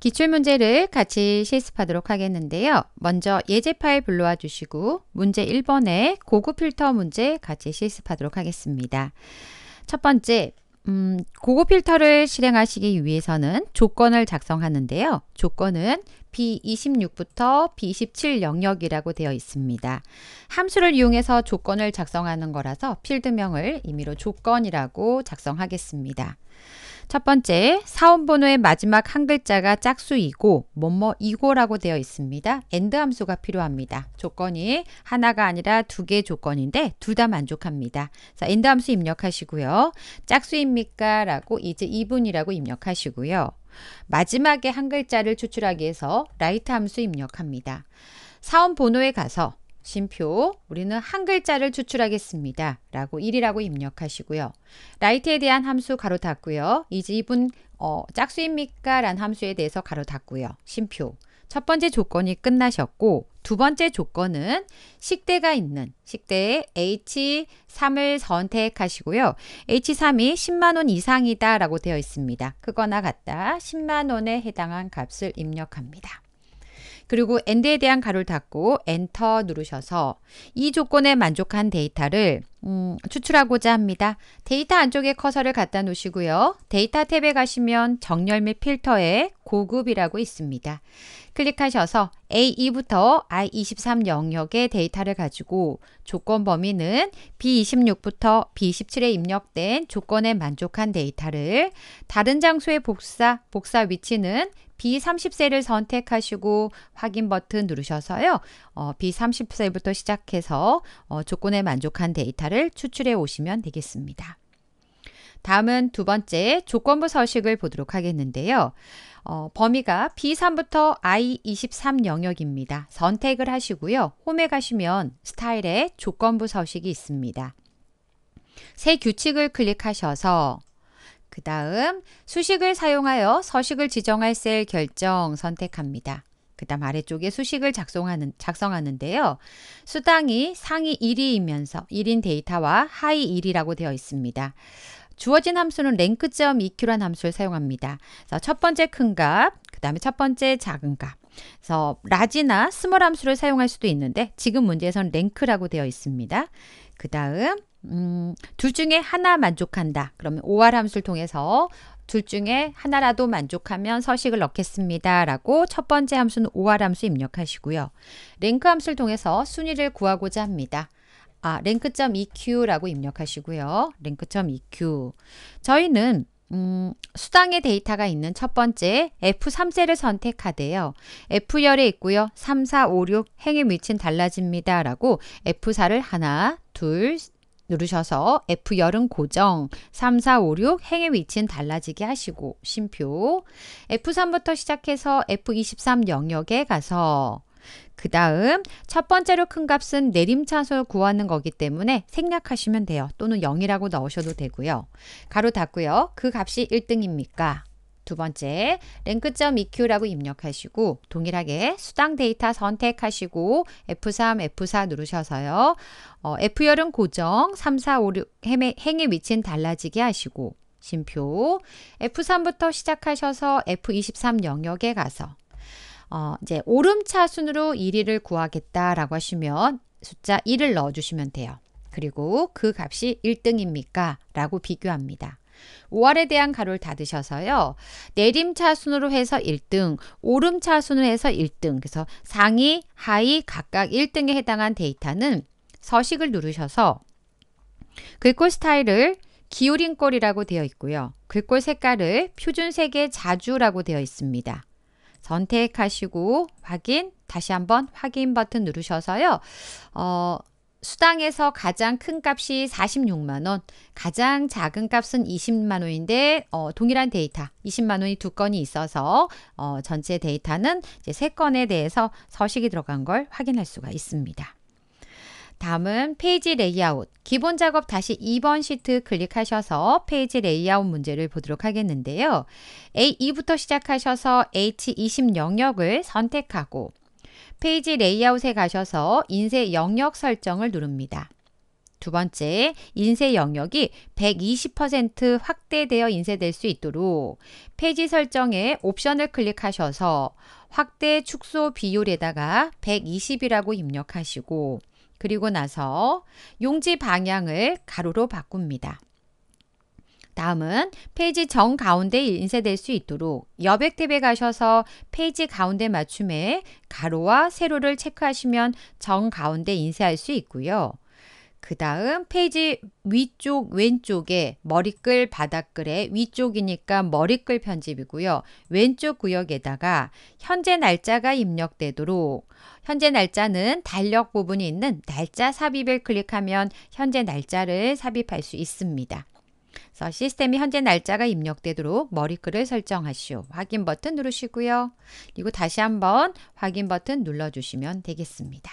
기출문제를 같이 실습하도록 하겠는데요. 먼저 예제 파일 불러와 주시고 문제 1번에 고급 필터 문제 같이 실습하도록 하겠습니다. 첫 번째, 음, 고급 필터를 실행하시기 위해서는 조건을 작성하는데요. 조건은 B26부터 B27 영역이라고 되어 있습니다. 함수를 이용해서 조건을 작성하는 거라서 필드명을 임의로 조건이라고 작성하겠습니다. 첫 번째, 사원번호의 마지막 한 글자가 짝수이고 뭐뭐이고라고 되어 있습니다. 엔드 함수가 필요합니다. 조건이 하나가 아니라 두 개의 조건인데 둘 다 만족합니다. 자, 엔드 함수 입력하시고요. 짝수입니까? 라고 이제 2분이라고 입력하시고요. 마지막에 한 글자를 추출하기 위해서 라이트 함수 입력합니다. 사원 번호에 가서 심표, 우리는 한 글자를 추출하겠습니다. 라고 1이라고 입력하시고요. 라이트에 대한 함수 가로 닫고요. 이 집은 어, 짝수입니까? 라는 함수에 대해서 가로 닫고요. 심표. 첫 번째 조건이 끝나셨고 두 번째 조건은 식대가 있는 식대에 H3을 선택하시고요. H3이 10만원 이상이다 라고 되어 있습니다. 그거나 같다 10만원에 해당한 값을 입력합니다. 그리고 엔드에 대한 가로를 닫고 엔터 누르셔서 이 조건에 만족한 데이터를 음, 추출하고자 합니다. 데이터 안쪽에 커서를 갖다 놓으시고요. 데이터 탭에 가시면 정렬 및 필터에 고급이라고 있습니다. 클릭하셔서 A2부터 I23 영역의 데이터를 가지고 조건 범위는 B26부터 B27에 입력된 조건에 만족한 데이터를 다른 장소의 복사, 복사 위치는 B30세를 선택하시고 확인 버튼 누르셔서요. 어, B30세부터 시작해서 어, 조건에 만족한 데이터를 추출해 오시면 되겠습니다. 다음은 두 번째 조건부 서식을 보도록 하겠는데요. 어, 범위가 B3부터 I23 영역입니다. 선택을 하시고요. 홈에 가시면 스타일에 조건부 서식이 있습니다. 새 규칙을 클릭하셔서 그 다음 수식을 사용하여 서식을 지정할 셀 결정 선택합니다. 그 다음 아래쪽에 수식을 작성하는, 작성하는데요. 수당이 상위 1위이면서 1인 데이터와 하위 1위라고 되어 있습니다. 주어진 함수는 랭크.eq란 함수를 사용합니다. 그래서 첫 번째 큰 값, 그 다음에 첫 번째 작은 값. 그래서 라지나 스몰 함수를 사용할 수도 있는데 지금 문제에선 랭크라고 되어 있습니다. 그 다음 음, 둘 중에 하나 만족한다. 그러면 오할 함수를 통해서 둘 중에 하나라도 만족하면 서식을 넣겠습니다. 라고 첫 번째 함수는 오할 함수 입력하시고요. 랭크 함수를 통해서 순위를 구하고자 합니다. 아, 랭크.eq라고 입력하시고요. 랭크.eq. 저희는 음, 수당의 데이터가 있는 첫 번째 F3셀을 선택하되요 f 열에 있고요. 3, 4, 5, 6 행의 위치는 달라집니다. 라고 F4를 하나, 둘, 누르셔서 F 열은 고정, 3, 4, 5, 6 행의 위치는 달라지게 하시고 심표 F3부터 시작해서 F23 영역에 가서 그 다음 첫 번째로 큰 값은 내림차선을 구하는 거기 때문에 생략하시면 돼요. 또는 0이라고 넣으셔도 되고요. 가로 닫고요. 그 값이 1등입니까? 두 번째, 랭크.eq라고 점 입력하시고 동일하게 수당 데이터 선택하시고 F3, F4 누르셔서요. 어, F열은 고정, 3, 4, 5, 6 행의, 행의 위치는 달라지게 하시고 심표 F3부터 시작하셔서 F23 영역에 가서 어, 이제 오름차순으로 1위를 구하겠다라고 하시면 숫자 1을 넣어주시면 돼요. 그리고 그 값이 1등입니까? 라고 비교합니다. 5월에 대한 가로를 닫으셔서요. 내림차순으로 해서 1등, 오름차순으로 해서 1등, 그래서 상위, 하위 각각 1등에 해당한 데이터는 서식을 누르셔서 글꼴 스타일을 기울임 꼴이라고 되어 있고요. 글꼴 색깔을 표준 색의 자주라고 되어 있습니다. 선택하시고 확인, 다시 한번 확인 버튼 누르셔서요. 어, 수당에서 가장 큰 값이 46만원, 가장 작은 값은 20만원인데 어, 동일한 데이터 20만원이 두 건이 있어서 어, 전체 데이터는 이제 세 건에 대해서 서식이 들어간 걸 확인할 수가 있습니다. 다음은 페이지 레이아웃. 기본 작업 다시 2번 시트 클릭하셔서 페이지 레이아웃 문제를 보도록 하겠는데요. A2부터 시작하셔서 H20 영역을 선택하고 페이지 레이아웃에 가셔서 인쇄 영역 설정을 누릅니다. 두 번째, 인쇄 영역이 120% 확대되어 인쇄될 수 있도록 페이지 설정에 옵션을 클릭하셔서 확대 축소 비율에다가 120이라고 입력하시고 그리고 나서 용지 방향을 가로로 바꿉니다. 다음은 페이지 정 가운데에 인쇄될 수 있도록 여백 탭에 가셔서 페이지 가운데 맞춤에 가로와 세로를 체크하시면 정 가운데 인쇄할 수 있고요. 그 다음 페이지 위쪽 왼쪽에 머리글 바닥글의 위쪽이니까 머리글 편집이고요. 왼쪽 구역에다가 현재 날짜가 입력되도록 현재 날짜는 달력 부분이 있는 날짜 삽입을 클릭하면 현재 날짜를 삽입할 수 있습니다. 그래서 시스템이 현재 날짜가 입력되도록 머리글을 설정하시오. 확인 버튼 누르시고요. 그리고 다시 한번 확인 버튼 눌러주시면 되겠습니다.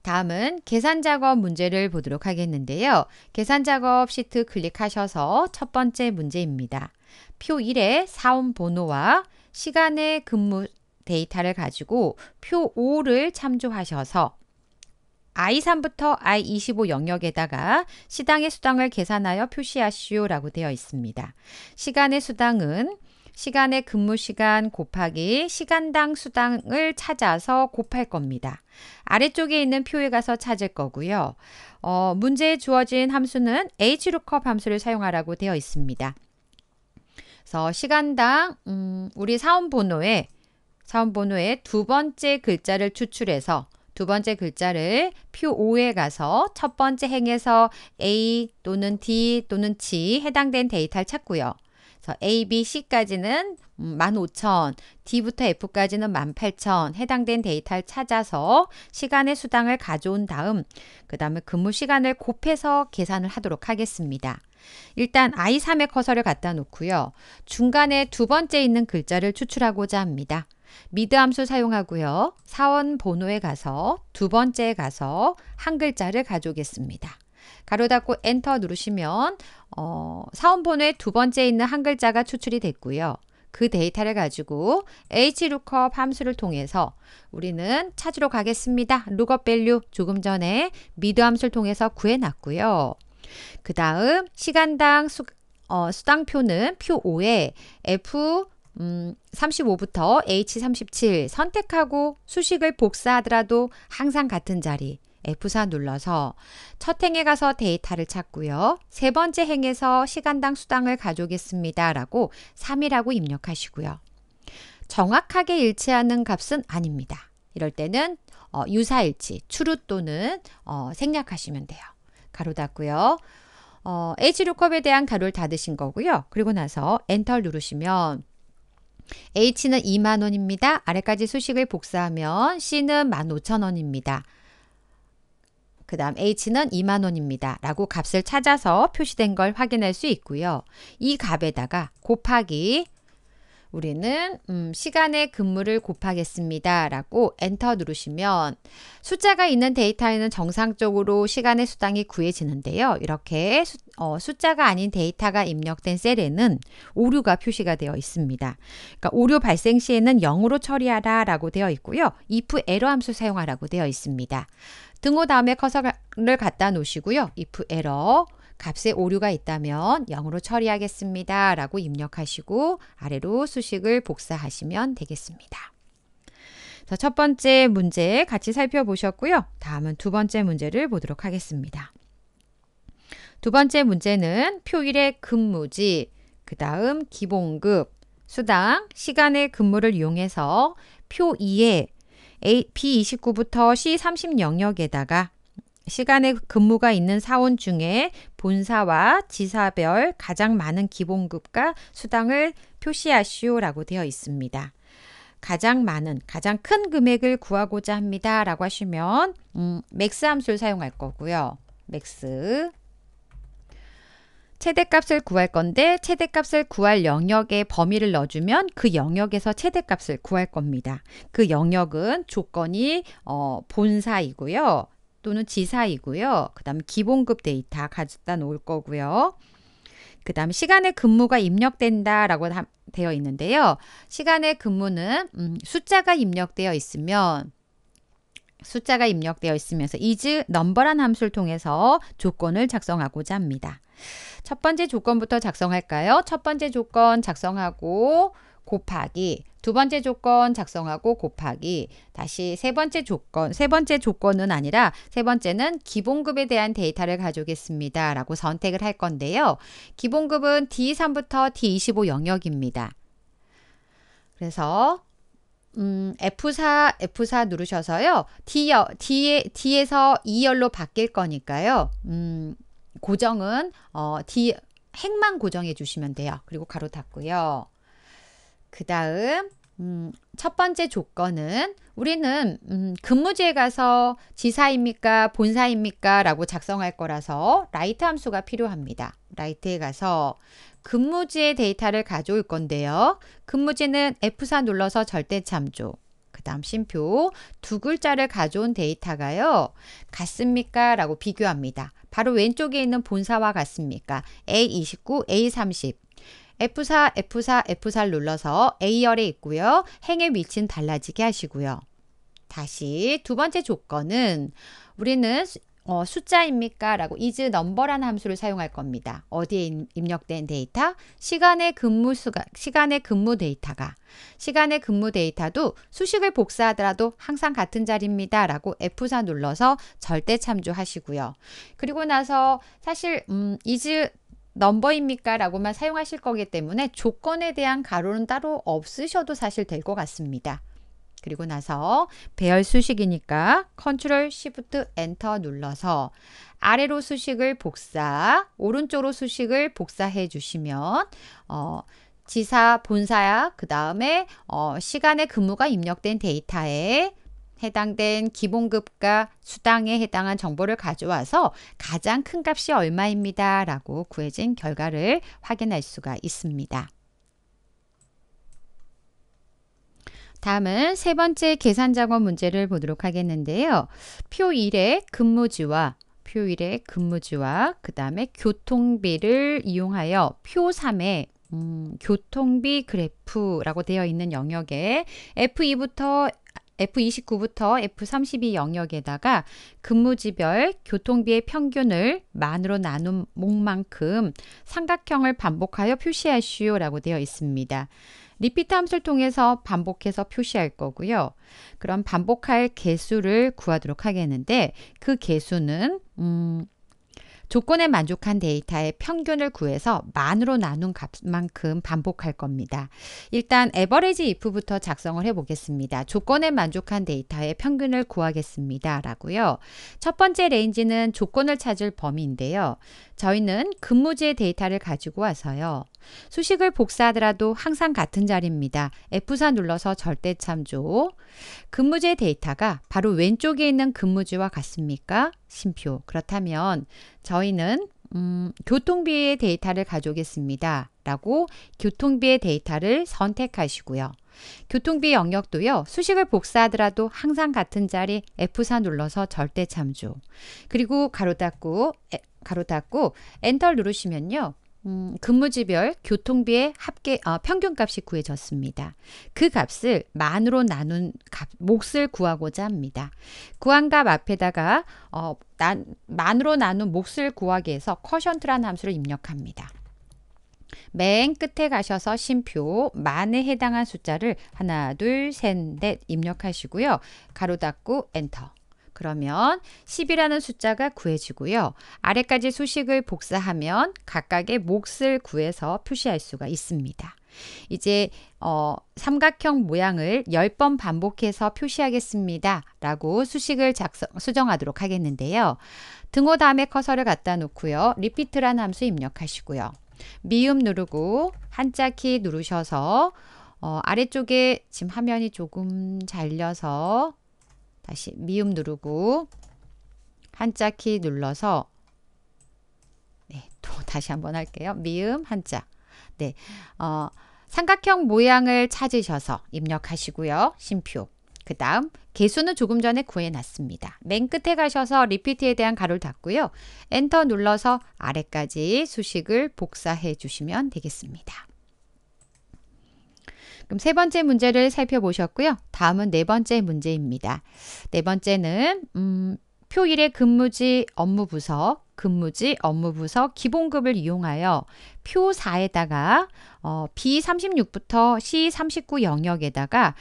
다음은 계산 작업 문제를 보도록 하겠는데요. 계산 작업 시트 클릭하셔서 첫 번째 문제입니다. 표1의 사원 번호와 시간의 근무 데이터를 가지고 표 5를 참조하셔서 I3부터 I25 영역에다가 시당의 수당을 계산하여 표시하시오라고 되어 있습니다. 시간의 수당은 시간의 근무 시간 곱하기 시간당 수당을 찾아서 곱할 겁니다. 아래쪽에 있는 표에 가서 찾을 거고요. 어, 문제에 주어진 함수는 hlookup 함수를 사용하라고 되어 있습니다. 그래서 시간당 음, 우리 사원 번호에 사원 번호의 두 번째 글자를 추출해서 두 번째 글자를 표 5에 가서 첫 번째 행에서 A 또는 D 또는 G 해당된 데이터를 찾고요. 그래서 A, B, C까지는 15,000, 음, D부터 F까지는 18,000 해당된 데이터를 찾아서 시간의 수당을 가져온 다음 그 다음에 근무 시간을 곱해서 계산을 하도록 하겠습니다. 일단 I3의 커서를 갖다 놓고요. 중간에 두 번째 있는 글자를 추출하고자 합니다. 미드 함수 사용하고요. 사원 번호에 가서 두 번째에 가서 한 글자를 가져오겠습니다. 가로 닫고 엔터 누르시면 어, 사원 번호의 두 번째에 있는 한 글자가 추출이 됐고요. 그 데이터를 가지고 hlookup 함수를 통해서 우리는 찾으러 가겠습니다. lookup value 조금 전에 미드 함수를 통해서 구해놨고요. 그 다음 시간당 수, 어, 수당표는 표 5에 f 음, 35부터 H37 선택하고 수식을 복사하더라도 항상 같은 자리 F4 눌러서 첫 행에 가서 데이터를 찾고요. 세 번째 행에서 시간당 수당을 가져오겠습니다. 라고 3이라고 입력하시고요. 정확하게 일치하는 값은 아닙니다. 이럴 때는 어, 유사일치, 추루 또는 어, 생략하시면 돼요. 가로 닫고요. 어, H룩컵에 대한 가로를 닫으신 거고요. 그리고 나서 엔터 누르시면 H는 2만 원입니다. 아래까지 수식을 복사하면 C는 15,000원입니다. 그 다음 H는 2만 원입니다. 라고 값을 찾아서 표시된 걸 확인할 수 있고요. 이 값에다가 곱하기 우리는 음, 시간의 근무를 곱하겠습니다. 라고 엔터 누르시면 숫자가 있는 데이터에는 정상적으로 시간의 수당이 구해지는데요. 이렇게 수, 어, 숫자가 아닌 데이터가 입력된 셀에는 오류가 표시가 되어 있습니다. 그러니까 오류 발생 시에는 0으로 처리하라 라고 되어 있고요. if 에러 함수 사용하라고 되어 있습니다. 등호 다음에 커서를 갖다 놓으시고요. if 에러 값에 오류가 있다면 0으로 처리하겠습니다. 라고 입력하시고 아래로 수식을 복사하시면 되겠습니다. 첫 번째 문제 같이 살펴보셨고요. 다음은 두 번째 문제를 보도록 하겠습니다. 두 번째 문제는 표일의 근무지, 그 다음 기본급, 수당, 시간의 근무를 이용해서 표 2에 A, B29부터 C30 영역에다가 시간의 근무가 있는 사원 중에 본사와 지사별 가장 많은 기본급과 수당을 표시하시오라고 되어 있습니다. 가장 많은, 가장 큰 금액을 구하고자 합니다. 라고 하시면 음, 맥스 함수를 사용할 거고요. 맥스 최대값을 구할 건데 최대값을 구할 영역에 범위를 넣어주면 그 영역에서 최대값을 구할 겁니다. 그 영역은 조건이 어, 본사이고요. 또는 지사이고요. 그 다음 기본급 데이터 가져다 놓을 거고요. 그 다음 시간의 근무가 입력된다 라고 되어 있는데요. 시간의 근무는 음, 숫자가 입력되어 있으면 숫자가 입력되어 있으면서 is 넘버란 함수를 통해서 조건을 작성하고자 합니다. 첫 번째 조건부터 작성할까요? 첫 번째 조건 작성하고 곱하기 두 번째 조건 작성하고 곱하기 다시 세 번째 조건 세 번째 조건은 아니라 세 번째는 기본급에 대한 데이터를 가져오겠습니다 라고 선택을 할 건데요 기본급은 D3부터 D25 영역입니다 그래서 음, F4, F4 누르셔서요. D, D, D에서 2열로 바뀔 거니까요. 음, 고정은, 어, D, 행만 고정해 주시면 돼요. 그리고 가로 닫고요. 그 다음 음, 첫 번째 조건은 우리는 음, 근무지에 가서 지사입니까 본사입니까 라고 작성할 거라서 라이트 함수가 필요합니다. 라이트에 가서 근무지의 데이터를 가져올 건데요. 근무지는 F4 눌러서 절대 참조 그 다음 심표 두 글자를 가져온 데이터가요. 같습니까 라고 비교합니다. 바로 왼쪽에 있는 본사와 같습니까? A29, A30 F4, F4, F4를 눌러서 A열에 있고요. 행의 위치는 달라지게 하시고요. 다시 두 번째 조건은 우리는 어, 숫자입니까? 라고 is number라는 함수를 사용할 겁니다. 어디에 입력된 데이터? 시간의 근무 수가, 시간의 근무 데이터가. 시간의 근무 데이터도 수식을 복사하더라도 항상 같은 자리입니다. 라고 F4 눌러서 절대 참조하시고요. 그리고 나서 사실, 음, is 넘버입니까? 라고만 사용하실 거기 때문에 조건에 대한 가로는 따로 없으셔도 사실 될 것 같습니다. 그리고 나서 배열 수식이니까 컨트롤 시프트 엔터 눌러서 아래로 수식을 복사, 오른쪽으로 수식을 복사해 주시면 어, 지사 본사야 그 다음에 어, 시간의 근무가 입력된 데이터에 해당된 기본급과 수당에 해당한 정보를 가져와서 가장 큰 값이 얼마입니다. 라고 구해진 결과를 확인할 수가 있습니다. 다음은 세 번째 계산 작업 문제를 보도록 하겠는데요. 표 1의 근무지와 표 1의 근무지와 그 다음에 교통비를 이용하여 표 3의 음, 교통비 그래프라고 되어 있는 영역에 F2부터 F29부터 F32 영역에다가 근무지별 교통비의 평균을 만으로 나눈 목만큼 삼각형을 반복하여 표시하시오 라고 되어 있습니다. 리피트 함수를 통해서 반복해서 표시할 거고요. 그럼 반복할 개수를 구하도록 하겠는데 그 개수는 음, 조건에 만족한 데이터의 평균을 구해서 만으로 나눈 값만큼 반복할 겁니다. 일단 에버리지 if부터 작성을 해 보겠습니다. 조건에 만족한 데이터의 평균을 구하겠습니다. 라고요. 첫 번째 레인지는 조건을 찾을 범위인데요. 저희는 근무지의 데이터를 가지고 와서요. 수식을 복사하더라도 항상 같은 자리입니다. F4 눌러서 절대 참조. 근무지의 데이터가 바로 왼쪽에 있는 근무지와 같습니까? 심표. 그렇다면 저희는 음, 교통비의 데이터를 가져오겠습니다. 라고 교통비의 데이터를 선택하시고요. 교통비 영역도요. 수식을 복사하더라도 항상 같은 자리 F4 눌러서 절대 참조. 그리고 가로 닫고 가로 닫고 엔터 누르시면요. 음, 근무지별 교통비의 합계 어, 평균값이 구해졌습니다. 그 값을 만으로 나눈 값, 몫을 구하고자 합니다. 구한 값 앞에다가 어, 난, 만으로 나눈 몫을 구하기 위해서 커션트라는 함수를 입력합니다. 맨 끝에 가셔서 심표 만에 해당한 숫자를 하나 둘 셋 넷 입력하시고요. 가로 닫고 엔터 그러면 10이라는 숫자가 구해지고요. 아래까지 수식을 복사하면 각각의 몫을 구해서 표시할 수가 있습니다. 이제 어, 삼각형 모양을 10번 반복해서 표시하겠습니다. 라고 수식을 작성, 수정하도록 하겠는데요. 등호 다음에 커서를 갖다 놓고요. 리피트란 함수 입력하시고요. 미음 누르고 한자 키 누르셔서 어, 아래쪽에 지금 화면이 조금 잘려서 다시 미음 누르고 한자 키 눌러서 네, 또 다시 한번 할게요. 미음 한자. 네. 어, 삼각형 모양을 찾으셔서 입력하시고요. 심표. 그 다음 개수는 조금 전에 구해놨습니다. 맨 끝에 가셔서 리피트에 대한 가로를 닫고요. 엔터 눌러서 아래까지 수식을 복사해 주시면 되겠습니다. 그럼 세 번째 문제를 살펴보셨고요. 다음은 네 번째 문제입니다. 네 번째는 음, 표일의 근무지 업무 부서, 근무지 업무 부서 기본급을 이용하여 표 4에다가 어, B36부터 C39 영역에다가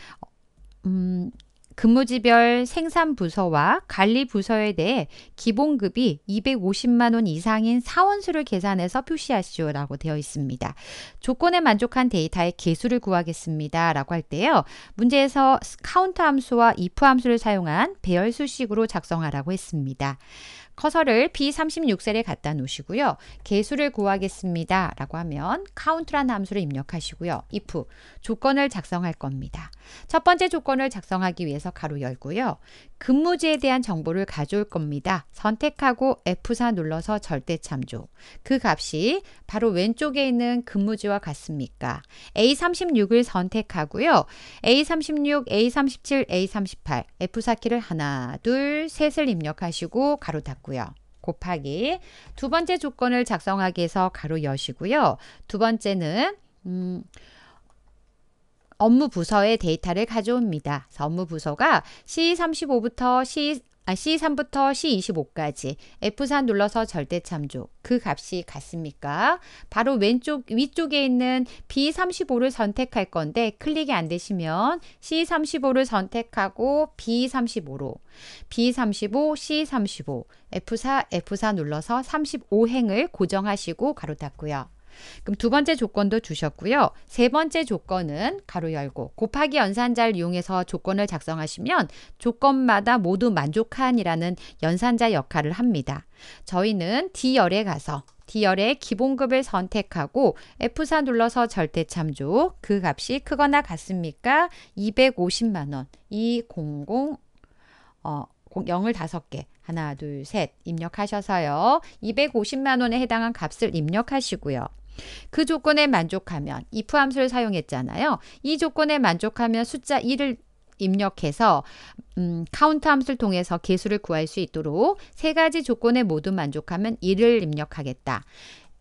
음, 근무지별 생산부서와 관리부서에 대해 기본급이 250만원 이상인 사원수를 계산해서 표시하시오 라고 되어 있습니다. 조건에 만족한 데이터의 개수를 구하겠습니다 라고 할 때요. 문제에서 카운트 함수와 if 함수를 사용한 배열수식으로 작성하라고 했습니다. 커서를 B36셀에 갖다 놓으시고요. 개수를 구하겠습니다. 라고 하면 count라는 함수를 입력하시고요. if 조건을 작성할 겁니다. 첫 번째 조건을 작성하기 위해서 가로 열고요. 근무지에 대한 정보를 가져올 겁니다. 선택하고 F4 눌러서 절대 참조. 그 값이 바로 왼쪽에 있는 근무지와 같습니까? A36을 선택하고요. A36, A37, A38 F4 키를 하나, 둘, 셋을 입력하시고 가로 닫고요. 곱하기 두 번째 조건을 작성하기 위해서 가로 여시고요. 두 번째는 음, 업무 부서의 데이터를 가져옵니다. 업무 부서가 C35부터 C 아, C3부터 C25까지 F4 눌러서 절대 참조. 그 값이 같습니까? 바로 왼쪽 위쪽에 있는 B35를 선택할 건데 클릭이 안 되시면 C35를 선택하고 B35로 B35, C35, F4, F4 눌러서 35행을 고정하시고 가로 닫고요. 그럼 두 번째 조건도 주셨고요. 세 번째 조건은 가로 열고 곱하기 연산자를 이용해서 조건을 작성하시면 조건마다 모두 만족한이라는 연산자 역할을 합니다. 저희는 D열에 가서 D열의 기본급을 선택하고 F4 눌러서 절대참조 그 값이 크거나 같습니까? 250만원 200 어, 0을 5개 하나 둘 셋 입력하셔서요. 250만원에 해당한 값을 입력하시고요. 그 조건에 만족하면 if 함수를 사용했잖아요. 이 조건에 만족하면 숫자 1을 입력해서 음, 카운트 함수를 통해서 개수를 구할 수 있도록 세 가지 조건에 모두 만족하면 1을 입력하겠다.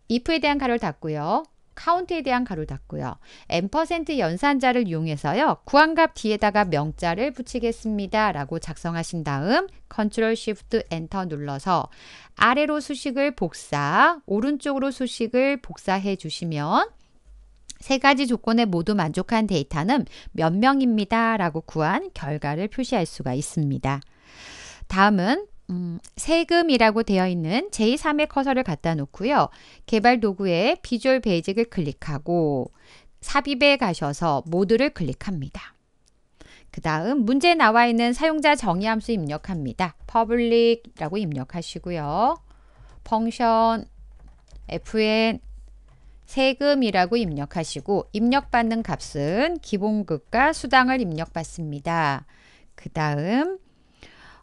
if에 대한 가로를 닫고요. 카운트에 대한 가로 닫고요. n% 연산자를 이용해서요. 구한값 뒤에다가 명자를 붙이겠습니다. 라고 작성하신 다음 컨트롤 쉬프트 엔터 눌러서 아래로 수식을 복사, 오른쪽으로 수식을 복사해 주시면 세 가지 조건에 모두 만족한 데이터는 몇 명입니다. 라고 구한 결과를 표시할 수가 있습니다. 다음은 음, 세금이라고 되어 있는 제3의 커서를 갖다 놓고요. 개발 도구에 비주얼 베이직을 클릭하고 삽입에 가셔서 모드를 클릭합니다. 그 다음 문제 나와 있는 사용자 정의 함수 입력합니다. public라고 입력하시고요. function, fn, 세금이라고 입력하시고 입력받는 값은 기본급과 수당을 입력받습니다. 그 다음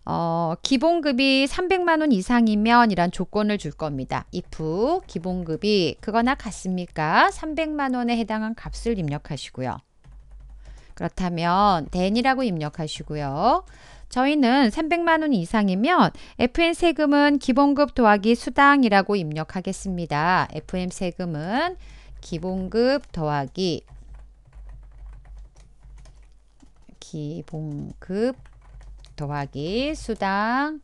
어, 기본급이 300만 원 이상이면 이란 조건을 줄 겁니다. if 기본급이 그거나 같습니까? 300만 원에 해당한 값을 입력하시고요. 그렇다면 then이라고 입력하시고요. 저희는 300만 원 이상이면 FM 세금은 기본급 더하기 수당이라고 입력하겠습니다. FM 세금은 기본급 더하기 기본급 더하기 수당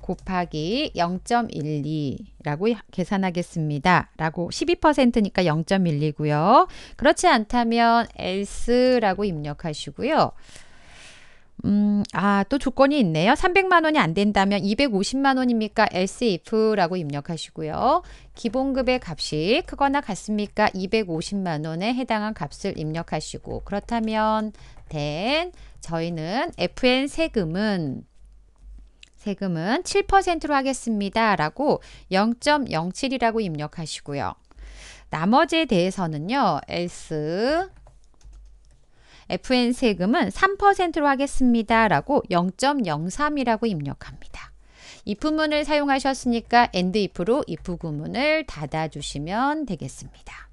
곱하기 0.12라고 계산하겠습니다. 라고 12%니까 0.12고요. 그렇지 않다면 else라고 입력하시고요. 음, 아, 또 조건이 있네요. 300만 원이 안 된다면 250만 원입니까? else if라고 입력하시고요. 기본급의 값이 크거나 같습니까? 250만 원에 해당한 값을 입력하시고 그렇다면 then 저희는 FN 세금은 세금은 7%로 하겠습니다. 라고 0.07이라고 입력하시고요. 나머지에 대해서는요. else FN 세금은 3%로 하겠습니다. 라고 0.03이라고 입력합니다. 이프문을 사용하셨으니까 and if로 if 구문을 닫아주시면 되겠습니다.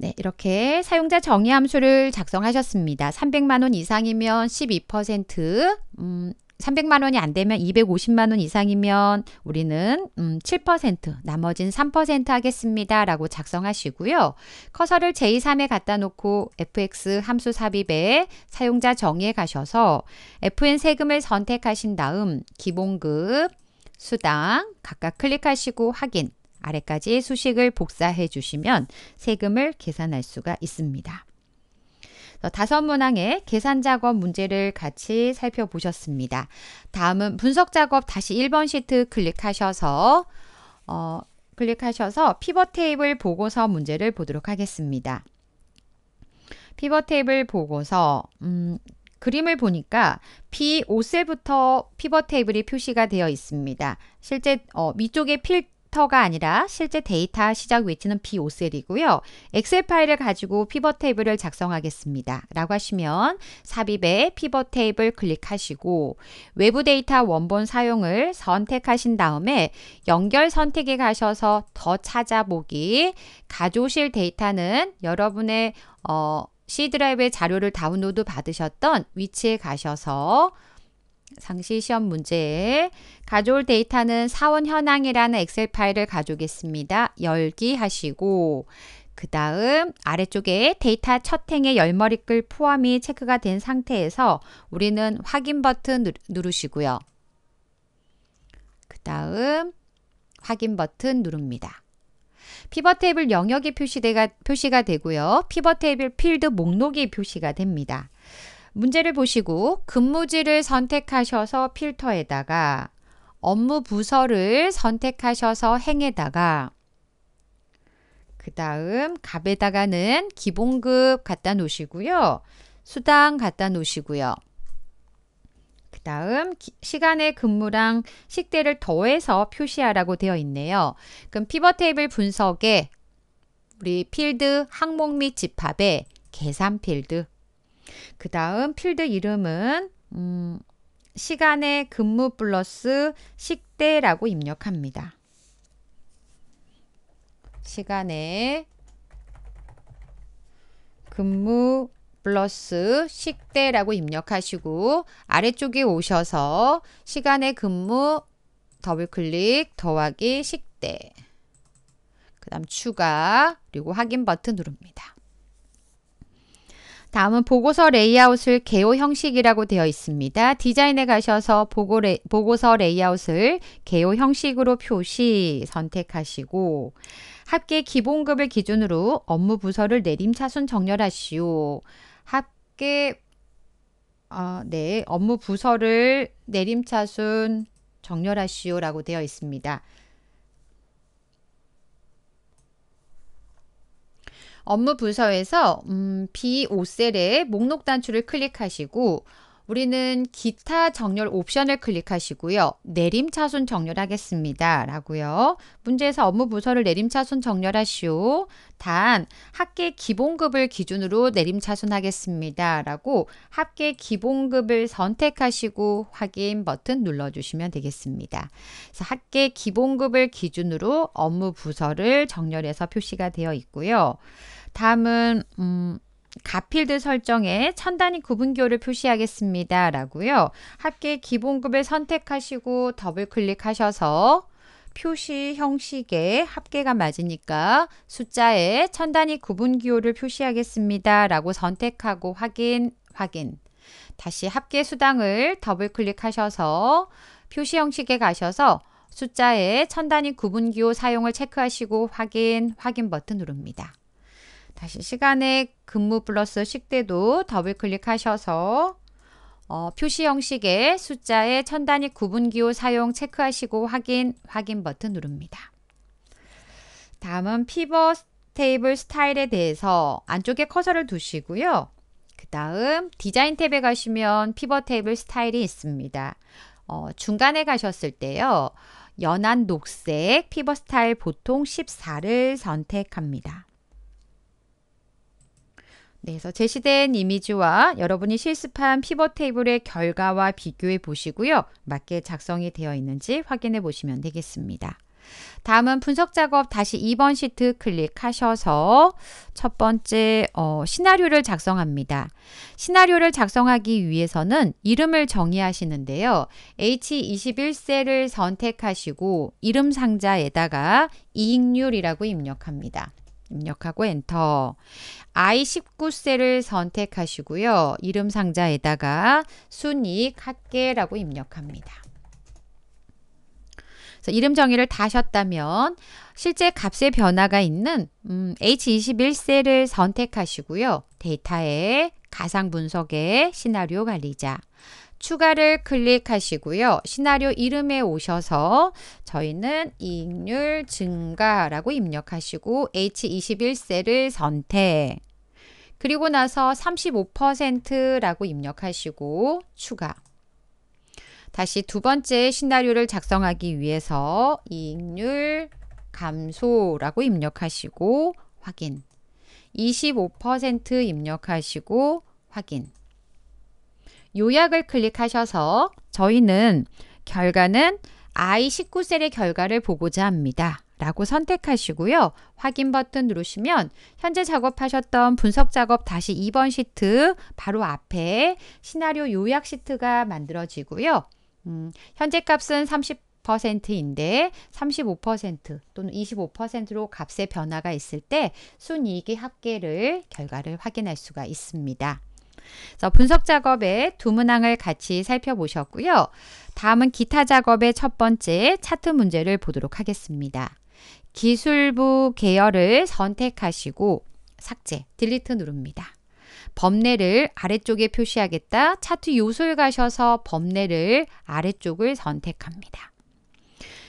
네, 이렇게 사용자 정의 함수를 작성하셨습니다. 300만 원 이상이면 12%, 음, 300만 원이 안 되면 250만 원 이상이면 우리는 음, 7% 나머진 3% 하겠습니다. 라고 작성하시고요. 커서를 제2, 3에 갖다 놓고 fx 함수 삽입에 사용자 정의에 가셔서 fn 세금을 선택하신 다음 기본급, 수당 각각 클릭하시고 확인 아래까지 수식을 복사해 주시면 세금을 계산할 수가 있습니다. 어, 다섯 문항의 계산 작업 문제를 같이 살펴보셨습니다. 다음은 분석 작업 다시 1번 시트 클릭하셔서 어, 클릭하셔서 피벗 테이블 보고서 문제를 보도록 하겠습니다. 피벗 테이블 보고서 음, 그림을 보니까 p 5셀부터 피벗 테이블이 표시가 되어 있습니다. 실제 어, 위쪽에 필 데이터가 아니라 실제 데이터 시작 위치는 B5셀이고요. 엑셀 파일을 가지고 피벗 테이블을 작성하겠습니다. 라고 하시면 삽입에 피벗 테이블 클릭하시고 외부 데이터 원본 사용을 선택하신 다음에 연결 선택에 가셔서 더 찾아보기 가져오실 데이터는 여러분의 어, C 드라이브의 자료를 다운로드 받으셨던 위치에 가셔서 상시 시험 문제 가져올 데이터는 사원 현황이라는 엑셀 파일을 가져오겠습니다. 열기 하시고 그 다음 아래쪽에 데이터 첫 행의 열머리글 포함이 체크가 된 상태에서 우리는 확인 버튼 누르시고요. 그 다음 확인 버튼 누릅니다. 피벗 테이블 영역이 표시가, 표시가 되고요. 피벗 테이블 필드 목록이 표시가 됩니다. 문제를 보시고 근무지를 선택하셔서 필터에다가 업무 부서를 선택하셔서 행에다가 그 다음 갑에다가는 기본급 갖다 놓으시고요. 수당 갖다 놓으시고요. 그 다음 시간의 근무랑 식대를 더해서 표시하라고 되어 있네요. 그럼 피벗 테이블 분석에 우리 필드 항목 및 집합에 계산 필드 그 다음 필드 이름은 음, 시간의 근무 플러스 식대라고 입력합니다. 시간의 근무 플러스 식대라고 입력하시고 아래쪽에 오셔서 시간의 근무 더블 클릭 더하기 식대 그 다음 추가 그리고 확인 버튼 누릅니다. 다음은 보고서 레이아웃을 개요 형식이라고 되어 있습니다. 디자인에 가셔서 보고 레, 보고서 레이아웃을 개요 형식으로 표시 선택하시고 합계 기본급을 기준으로 업무 부서를 내림 차순 정렬하시오. 합계 어, 네 업무 부서를 내림 차순 정렬하시오라고 되어 있습니다. 업무 부서에서 음, B5셀의 목록 단추를 클릭하시고 우리는 기타 정렬 옵션을 클릭하시고요. 내림 차순 정렬하겠습니다. 라고요. 문제에서 업무 부서를 내림 차순 정렬하시오. 단 학계 기본급을 기준으로 내림 차순하겠습니다. 라고 학계 기본급을 선택하시고 확인 버튼 눌러주시면 되겠습니다. 그래서 학계 기본급을 기준으로 업무 부서를 정렬해서 표시가 되어 있고요. 다음은 음, 가필드 설정에 천 단위 구분교를 표시하겠습니다. 라고요. 합계 기본급을 선택하시고 더블 클릭하셔서 표시 형식에 합계가 맞으니까 숫자에 천 단위 구분기호를 표시하겠습니다. 라고 선택하고 확인, 확인. 다시 합계 수당을 더블 클릭하셔서 표시 형식에 가셔서 숫자에 천 단위 구분기호 사용을 체크하시고 확인, 확인 버튼 누릅니다. 다시 시간에 근무 플러스 식대도 더블 클릭하셔서 어, 표시 형식의 숫자의 천 단위 구분기호 사용 체크하시고 확인, 확인 버튼 누릅니다. 다음은 피벗 테이블 스타일에 대해서 안쪽에 커서를 두시고요. 그 다음 디자인 탭에 가시면 피벗 테이블 스타일이 있습니다. 어, 중간에 가셨을 때요. 연한 녹색 피벗 스타일 보통 14를 선택합니다. 네, 그래서 제시된 이미지와 여러분이 실습한 피벗 테이블의 결과와 비교해 보시고요. 맞게 작성이 되어 있는지 확인해 보시면 되겠습니다. 다음은 분석 작업 다시 2번 시트 클릭하셔서 첫 번째 어, 시나리오를 작성합니다. 시나리오를 작성하기 위해서는 이름을 정의하시는데요. H21셀을 선택하시고 이름 상자에다가 이익률이라고 입력합니다. 입력하고 엔터. i 1 9셀을 선택하시고요. 이름 상자에다가 순익 합계라고 입력합니다. 이름 정의를 다셨다면 실제 값의 변화가 있는 음, H21세를 선택하시고요. 데이터에 가상 분석에 시나리오 관리자 추가를 클릭하시고요. 시나리오 이름에 오셔서 저희는 이익률 증가라고 입력하시고 H21셀을 선택 그리고 나서 35%라고 입력하시고 추가 다시 두 번째 시나리오를 작성하기 위해서 이익률 감소라고 입력하시고 확인 25% 입력하시고 확인 요약을 클릭하셔서 저희는 결과는 I19셀의 결과를 보고자 합니다. 라고 선택하시고요. 확인 버튼 누르시면 현재 작업하셨던 분석 작업 다시 2번 시트 바로 앞에 시나리오 요약 시트가 만들어지고요. 음, 현재 값은 30%인데 35% 또는 25%로 값의 변화가 있을 때 순이익의 합계를 결과를 확인할 수가 있습니다. 그래서 분석 작업의 두 문항을 같이 살펴보셨고요. 다음은 기타 작업의 첫 번째 차트 문제를 보도록 하겠습니다. 기술부 계열을 선택하시고 삭제, 딜리트 누릅니다. 범례를 아래쪽에 표시하겠다. 차트 요소에 가셔서 범례를 아래쪽을 선택합니다.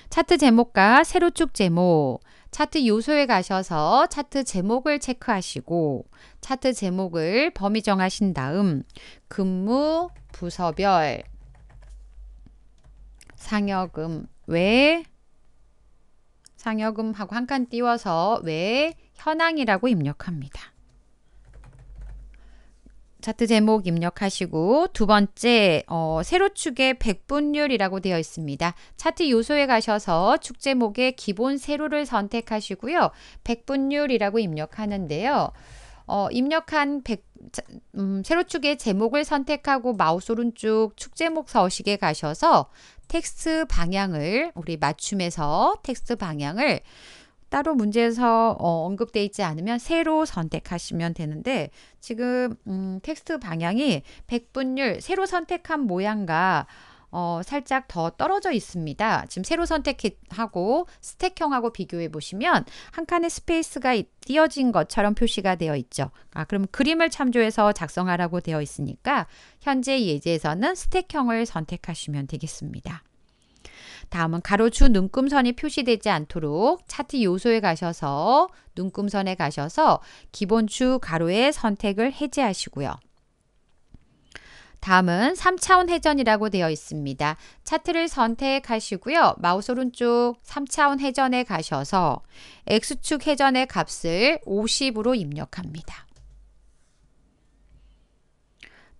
차트 제목과 세로축 제목, 차트 요소에 가셔서 차트 제목을 체크하시고 차트 제목을 범위 정하신 다음 근무 부서별 상여금 외 상여금하고 한 칸 띄워서 외 현황이라고 입력합니다. 차트 제목 입력하시고 두 번째 어, 세로축의 백분율이라고 되어 있습니다. 차트 요소에 가셔서 축 제목의 기본 세로를 선택하시고요. 백분율이라고 입력하는데요. 어, 입력한 백, 음, 세로축의 제목을 선택하고 마우스 오른쪽 축 제목 서식에 가셔서 텍스트 방향을 우리 맞춤에서 텍스트 방향을 따로 문제에서 어, 언급되어 있지 않으면 새로 선택하시면 되는데 지금 음, 텍스트 방향이 백분율 새로 선택한 모양과 어, 살짝 더 떨어져 있습니다. 지금 새로 선택하고 스택형하고 비교해 보시면 한 칸의 스페이스가 띄어진 것처럼 표시가 되어 있죠. 아, 그럼 그림을 참조해서 작성하라고 되어 있으니까 현재 예제에서는 스택형을 선택하시면 되겠습니다. 다음은 가로주 눈금선이 표시되지 않도록 차트 요소에 가셔서 눈금선에 가셔서 기본주 가로의 선택을 해제하시고요. 다음은 3차원 회전이라고 되어 있습니다. 차트를 선택하시고요. 마우스 오른쪽 3차원 회전에 가셔서 X축 회전의 값을 50으로 입력합니다.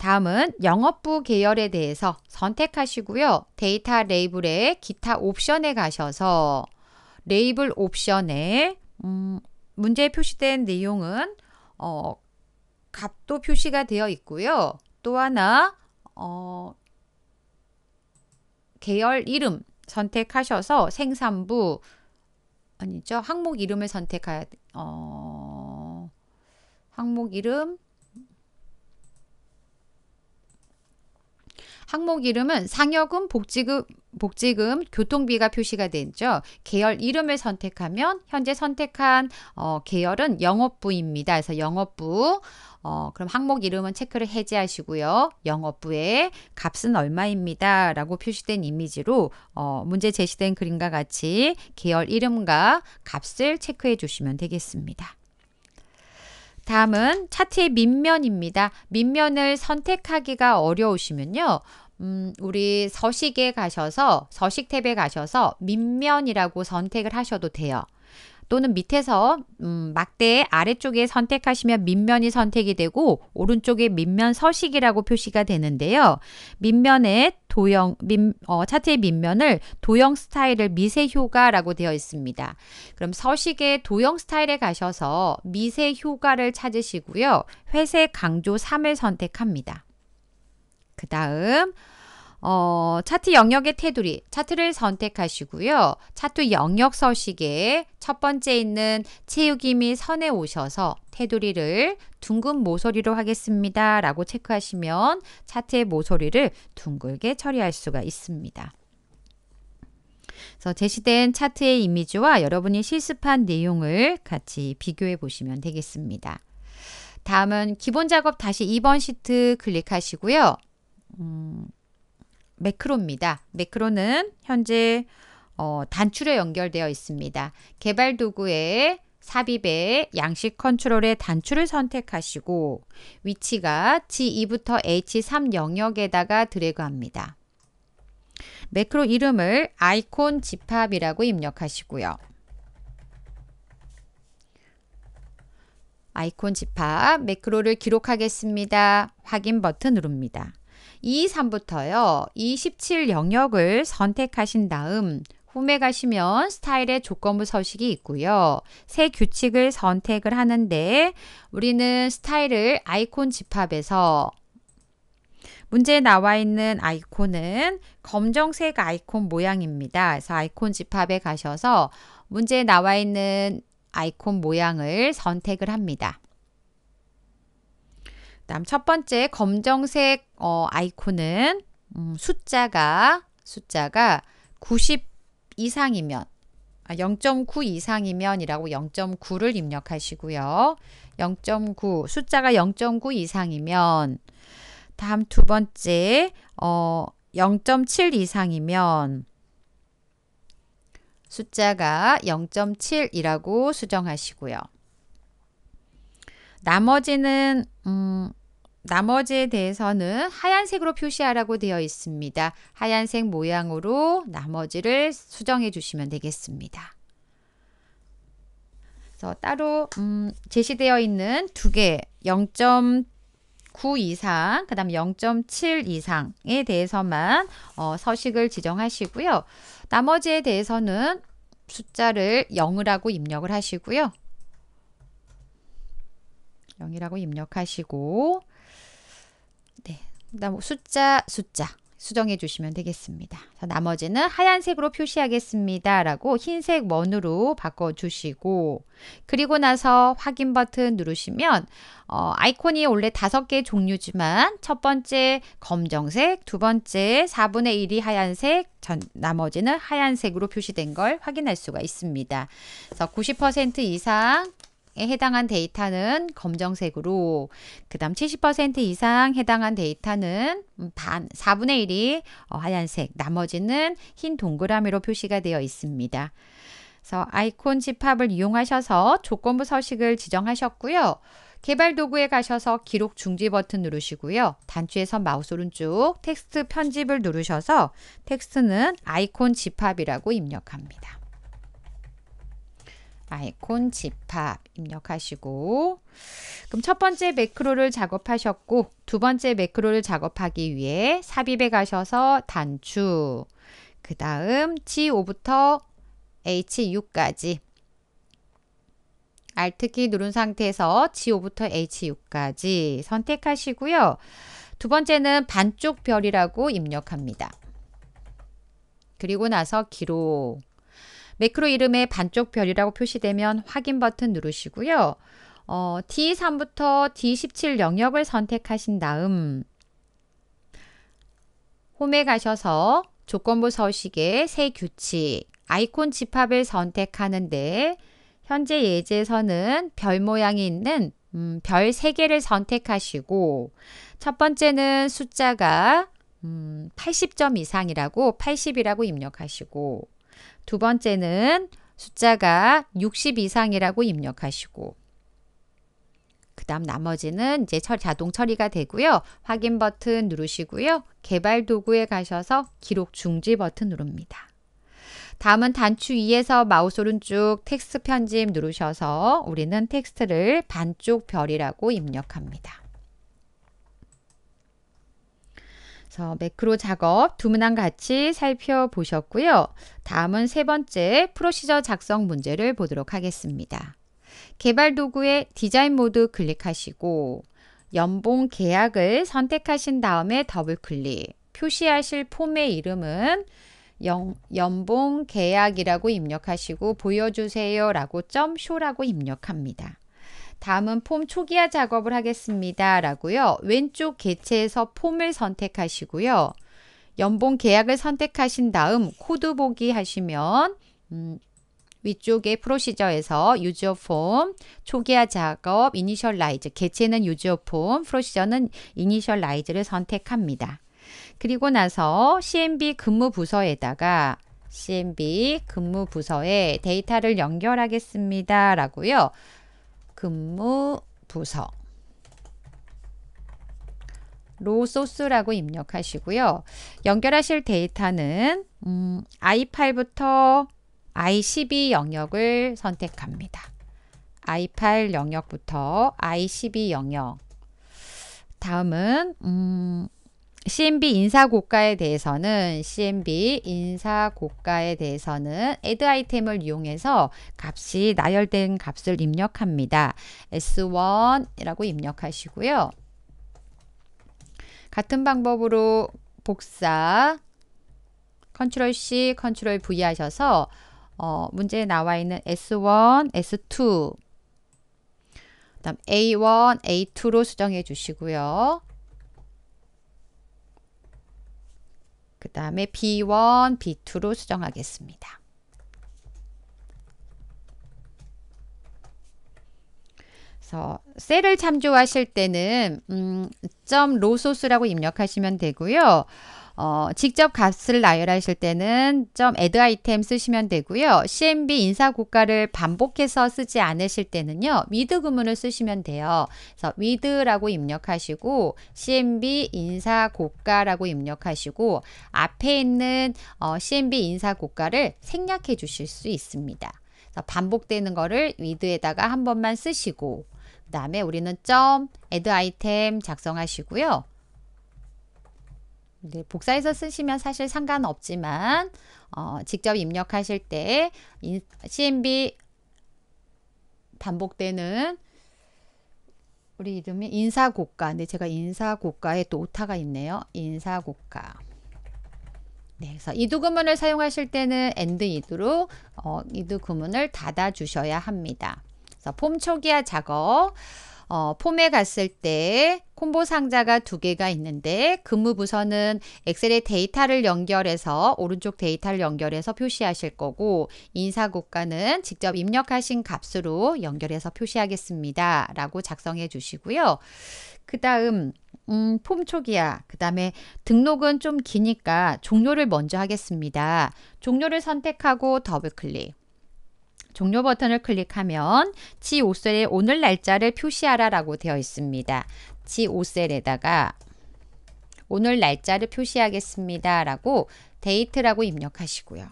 다음은 영업부 계열에 대해서 선택하시고요. 데이터 레이블의 기타 옵션에 가셔서 레이블 옵션에 음, 문제에 표시된 내용은 어, 값도 표시가 되어 있고요. 또 하나 어, 계열 이름 선택하셔서 생산부 아니죠. 항목 이름을 선택하 어, 항목 이름 항목 이름은 상여금, 복지금, 복지금, 교통비가 표시가 되죠. 계열 이름을 선택하면 현재 선택한 어, 계열은 영업부입니다. 그래서 영업부 어, 그럼 항목 이름은 체크를 해제하시고요. 영업부에 값은 얼마입니다. 라고 표시된 이미지로 어, 문제 제시된 그림과 같이 계열 이름과 값을 체크해 주시면 되겠습니다. 다음은 차트의 밑면입니다. 밑면을 선택하기가 어려우시면요. 음, 우리 서식에 가셔서 서식 탭에 가셔서 밑면이라고 선택을 하셔도 돼요. 또는 밑에서 음, 막대 아래쪽에 선택하시면 밑면이 선택이 되고 오른쪽에 밑면 서식이라고 표시가 되는데요. 밑면에 도형 민, 어, 차트의 밑면을 도형 스타일을 미세 효과라고 되어 있습니다. 그럼 서식의 도형 스타일에 가셔서 미세 효과를 찾으시고요. 회색 강조 3을 선택합니다. 그 다음 어, 차트 영역의 테두리, 차트를 선택하시고요. 차트 영역 서식에 첫 번째 있는 채우기 및 선에 오셔서 테두리를 둥근 모서리로 하겠습니다. 라고 체크하시면 차트의 모서리를 둥글게 처리할 수가 있습니다. 그래서 제시된 차트의 이미지와 여러분이 실습한 내용을 같이 비교해 보시면 되겠습니다. 다음은 기본 작업 다시 2번 시트 클릭하시고요. 음, 매크로입니다. 매크로는 현재 어, 단추로 연결되어 있습니다. 개발 도구에 삽입에 양식 컨트롤의 단추를 선택하시고 위치가 G2부터 H3 영역에다가 드래그합니다. 매크로 이름을 아이콘 집합이라고 입력하시고요. 아이콘 집합 매크로를 기록하겠습니다. 확인 버튼 누릅니다. 2, 3부터요. 이7 영역을 선택하신 다음 홈에 가시면 스타일의 조건부 서식이 있고요. 새 규칙을 선택을 하는데 우리는 스타일을 아이콘 집합에서 문제에 나와 있는 아이콘은 검정색 아이콘 모양입니다. 그래서 아이콘 집합에 가셔서 문제에 나와 있는 아이콘 모양을 선택을 합니다. 그 다음 첫 번째 검정색 어, 아이콘은 음, 숫자가 숫자가 90 이상이면 0.9 아, 이상이면이라고 0.9를 입력하시고요. 0.9 숫자가 0.9 이상이면 다음 두 번째 어0.7 이상이면 숫자가 0.7이라고 수정하시고요. 나머지는 음, 나머지에 대해서는 하얀색으로 표시하라고 되어 있습니다. 하얀색 모양으로 나머지를 수정해 주시면 되겠습니다. 그래서 따로 음, 제시되어 있는 두 개 0.9 이상, 그 다음 0.7 이상에 대해서만 어, 서식을 지정하시고요. 나머지에 대해서는 숫자를 0이라고 입력을 하시고요. 0이라고 입력하시고 네, 그다음 숫자 숫자 수정해 주시면 되겠습니다. 자, 나머지는 하얀색으로 표시하겠습니다. 라고 흰색 원으로 바꿔주시고 그리고 나서 확인 버튼 누르시면 어, 아이콘이 원래 다섯 개 종류지만 첫 번째 검정색, 두 번째 4분의 1이 하얀색, 전, 나머지는 하얀색으로 표시된 걸 확인할 수가 있습니다. 그래서 90% 이상 에 해당한 데이터는 검정색으로 그 다음 70% 이상 해당한 데이터는 음, 반 4분의 1이 어, 하얀색 나머지는 흰 동그라미로 표시가 되어 있습니다. 그래서 아이콘 집합을 이용하셔서 조건부 서식을 지정하셨고요. 개발 도구에 가셔서 기록 중지 버튼 누르시고요. 단추에서 마우스 오른쪽 텍스트 편집을 누르셔서 텍스트는 아이콘 집합이라고 입력합니다. 아이콘 집합 입력하시고 그럼 첫 번째 매크로를 작업하셨고 두 번째 매크로를 작업하기 위해 삽입에 가셔서 단추 그 다음 G5부터 H6까지 Alt키 누른 상태에서 G5부터 H6까지 선택하시고요. 두 번째는 반쪽 별이라고 입력합니다. 그리고 나서 기록 매크로 이름의 반쪽 별이라고 표시되면 확인 버튼 누르시고요. 어, D3부터 D17 영역을 선택하신 다음 홈에 가셔서 조건부 서식의 새 규칙, 아이콘 집합을 선택하는데 현재 예제에서는 별 모양이 있는 음, 별 3개를 선택하시고 첫 번째는 숫자가 음, 80점 이상이라고 80이라고 입력하시고 두 번째는 숫자가 60 이상이라고 입력하시고 그 다음 나머지는 이제 처, 자동 처리가 되고요. 확인 버튼 누르시고요. 개발 도구에 가셔서 기록 중지 버튼 누릅니다. 다음은 단추 위에서 마우스 오른쪽 텍스트 편집 누르셔서 우리는 텍스트를 반쪽 별이라고 입력합니다. 그래서 매크로 작업 두문항 같이 살펴보셨고요. 다음은 세 번째 프로시저 작성 문제를 보도록 하겠습니다. 개발 도구의 디자인 모드 클릭하시고 연봉 계약을 선택하신 다음에 더블 클릭. 표시하실 폼의 이름은 연, 연봉 계약이라고 입력하시고 보여주세요 라고 점 쇼라고 입력합니다. 다음은 폼 초기화 작업을 하겠습니다. 라고요. 왼쪽 개체에서 폼을 선택하시고요. 연봉 계약을 선택하신 다음 코드 보기 하시면 음, 위쪽에 프로시저에서 유저 폼, 초기화 작업, 이니셜라이즈, 개체는 유저 폼, 프로시저는 이니셜라이즈를 선택합니다. 그리고 나서 CMB 근무 부서에다가 CMB 근무 부서에 데이터를 연결하겠습니다. 라고요. 근무 부서 로 소스라고 입력하시고요. 연결하실 데이터는 음, i8부터 i12 영역을 선택합니다. i8 영역부터 i12 영역 다음은 음, CMB 인사고가에 대해서는 CMB 인사고가에 대해서는 add 아이템을 이용해서 값이 나열된 값을 입력합니다. S1이라고 입력하시고요. 같은 방법으로 복사 컨트롤 C, 컨트롤 V 하셔서 어, 문제에 나와 있는 S1, S2 그다음 A1, A2로 수정해 주시고요. 그 다음에 B1, B2로 수정하겠습니다. 그래서 셀을 참조하실 때는 음, 점 로소스라고 입력하시면 되고요. 어, 직접 값을 나열하실 때는 점 add item 쓰시면 되고요. CMB 인사 고가를 반복해서 쓰지 않으실 때는요. with 구문을 쓰시면 돼요. 그래서 with라고 입력하시고 CMB 인사 고가라고 입력하시고 앞에 있는 어, CMB 인사 고가를 생략해 주실 수 있습니다. 반복되는 거를 위드에다가한 번만 쓰시고 그 다음에 우리는 점, add i t e 작성하시고요. 네, 복사해서 쓰시면 사실 상관없지만 어, 직접 입력하실 때 CMB 반복되는 우리 이름이 인사고가. 근데 제가 인사고가에 또 오타가 있네요. 인사고가. 네, 그래서 이두 구문을 사용하실 때는 and 이두로 어, 이두 구문을 닫아 주셔야 합니다. 자, 폼 초기화 작업. 어, 폼에 갔을 때 콤보 상자가 두 개가 있는데 근무 부서는 엑셀의 데이터를 연결해서 오른쪽 데이터를 연결해서 표시하실 거고 인사 국가는 직접 입력하신 값으로 연결해서 표시하겠습니다. 라고 작성해 주시고요. 그 다음 음, 폼 초기야. 그 다음에 등록은 좀 기니까 종료를 먼저 하겠습니다. 종료를 선택하고 더블 클릭. 종료 버튼을 클릭하면 지오셀에 오늘 날짜를 표시하라 라고 되어 있습니다. 지오셀에다가 오늘 날짜를 표시하겠습니다 라고 데이트라고 입력하시고요.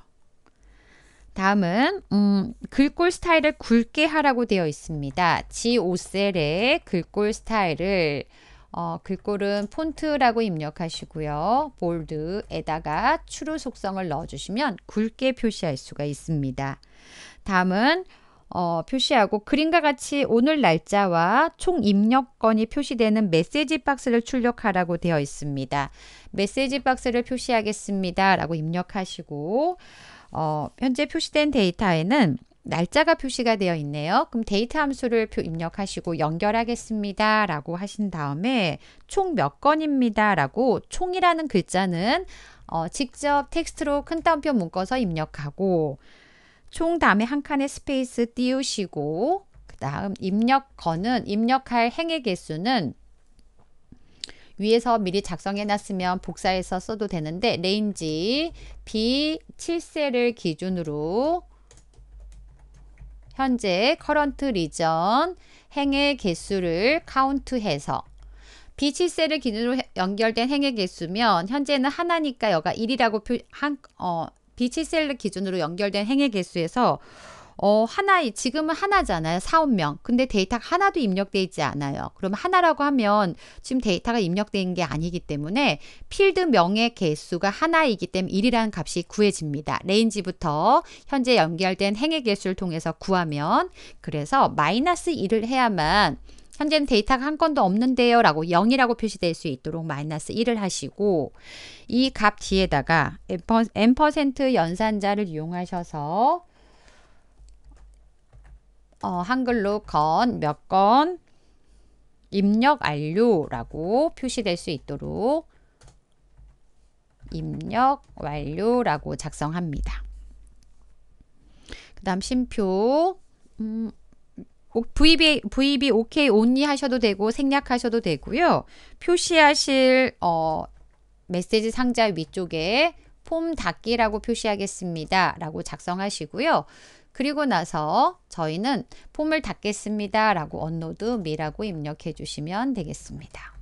다음은 음, 글꼴 스타일을 굵게 하라고 되어 있습니다. G5셀에 글꼴 스타일을 어, 글꼴은 폰트라고 입력하시고요. 볼드에다가 추루 속성을 넣어주시면 굵게 표시할 수가 있습니다. 다음은 어, 표시하고 그림과 같이 오늘 날짜와 총 입력건이 표시되는 메시지 박스를 출력하라고 되어 있습니다. 메시지 박스를 표시하겠습니다. 라고 입력하시고 어, 현재 표시된 데이터에는 날짜가 표시가 되어 있네요. 그럼 데이터 함수를 입력하시고 연결하겠습니다. 라고 하신 다음에 총 몇 건입니다. 라고 총이라는 글자는 어, 직접 텍스트로 큰 따옴표 묶어서 입력하고 총 다음에 한 칸의 스페이스 띄우시고 그 다음 입력건은 입력할 행의 개수는 위에서 미리 작성해 놨으면 복사해서 써도 되는데 레인지 B7셀을 기준으로 현재 커런트 리전 행의 개수를 카운트해서 B7셀을 기준으로 연결된 행의 개수면 현재는 하나니까 여가 1이라고 표, 한, 어, 비치셀 기준으로 연결된 행의 개수에서 어, 하나, 지금은 하나잖아요. 사업 명. 근데 데이터가 하나도 입력되어 있지 않아요. 그럼 하나라고 하면 지금 데이터가 입력된 게 아니기 때문에 필드 명의 개수가 하나이기 때문에 1이라는 값이 구해집니다. 레인지부터 현재 연결된 행의 개수를 통해서 구하면 그래서 마이너스 1을 해야만 현재는 데이터가 한 건도 없는데요 라고 0이라고 표시될 수 있도록 마이너스 1을 하시고 이 값 뒤에다가 n% 연산자를 이용하셔서 어, 한글로 건 몇 건 입력 완료라고 표시될 수 있도록 입력 완료라고 작성합니다. 그 다음 심표 음, VB, VB OK 온리 하셔도 되고 생략하셔도 되고요. 표시하실 어, 메시지 상자 위쪽에 폼 닫기라고 표시하겠습니다. 라고 작성하시고요. 그리고 나서 저희는 폼을 닫겠습니다. 라고 언노드 미라고 입력해 주시면 되겠습니다.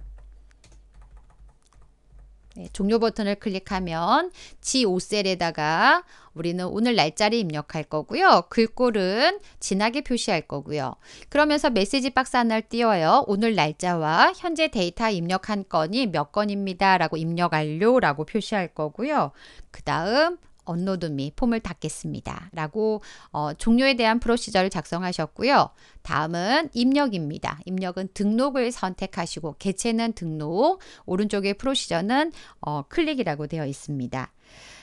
네, 종료 버튼을 클릭하면 G5셀에다가 우리는 오늘 날짜를 입력할 거고요. 글꼴은 진하게 표시할 거고요. 그러면서 메시지 박스 하나를 띄워요. 오늘 날짜와 현재 데이터 입력한 건이 몇 건입니다. 라고 입력 완료라고 표시할 거고요. 그 다음 언로드및 폼을 닫겠습니다. 라고 어, 종료에 대한 프로시저를 작성하셨고요. 다음은 입력입니다. 입력은 등록을 선택하시고 개체는 등록, 오른쪽에 프로시저는 어, 클릭이라고 되어 있습니다.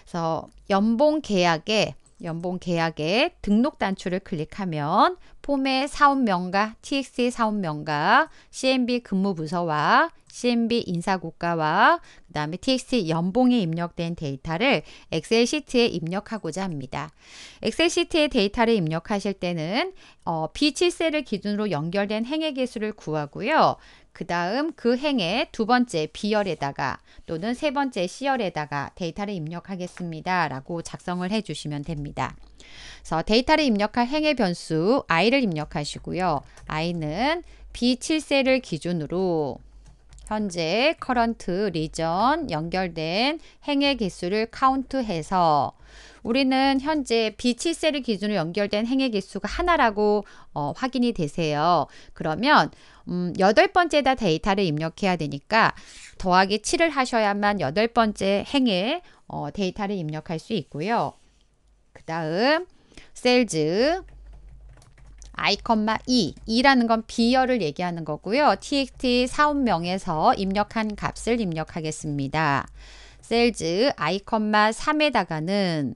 그래서 연봉 계약에 연봉 계약에 등록 단추를 클릭하면 폼의 사업명과 TX의 사업명과 CMB 근무 부서와 CMB 인사고가와 그 다음에 TXT 연봉에 입력된 데이터를 엑셀 시트에 입력하고자 합니다. 엑셀 시트에 데이터를 입력하실 때는 어, B7셀을 기준으로 연결된 행의 개수를 구하고요. 그 다음 그 행의 두 번째 B열에다가 또는 세 번째 C열에다가 데이터를 입력하겠습니다. 라고 작성을 해주시면 됩니다. 그래서 데이터를 입력할 행의 변수 i를 입력하시고요. i는 B7셀을 기준으로 현재 커런트 리전 연결된 행의 개수를 카운트해서 우리는 현재 B7셀을 기준으로 연결된 행의 개수가 하나라고 어, 확인이 되세요. 그러면 음, 여덟 번째다 데이터를 입력해야 되니까 더하기 7을 하셔야만 여덟 번째 행에 어, 데이터를 입력할 수 있고요. 그 다음 셀즈 i, 2. 이라는 건 비열을 얘기하는 거고요. txt 사원명에서 입력한 값을 입력하겠습니다. 셀즈 i, 3에다가는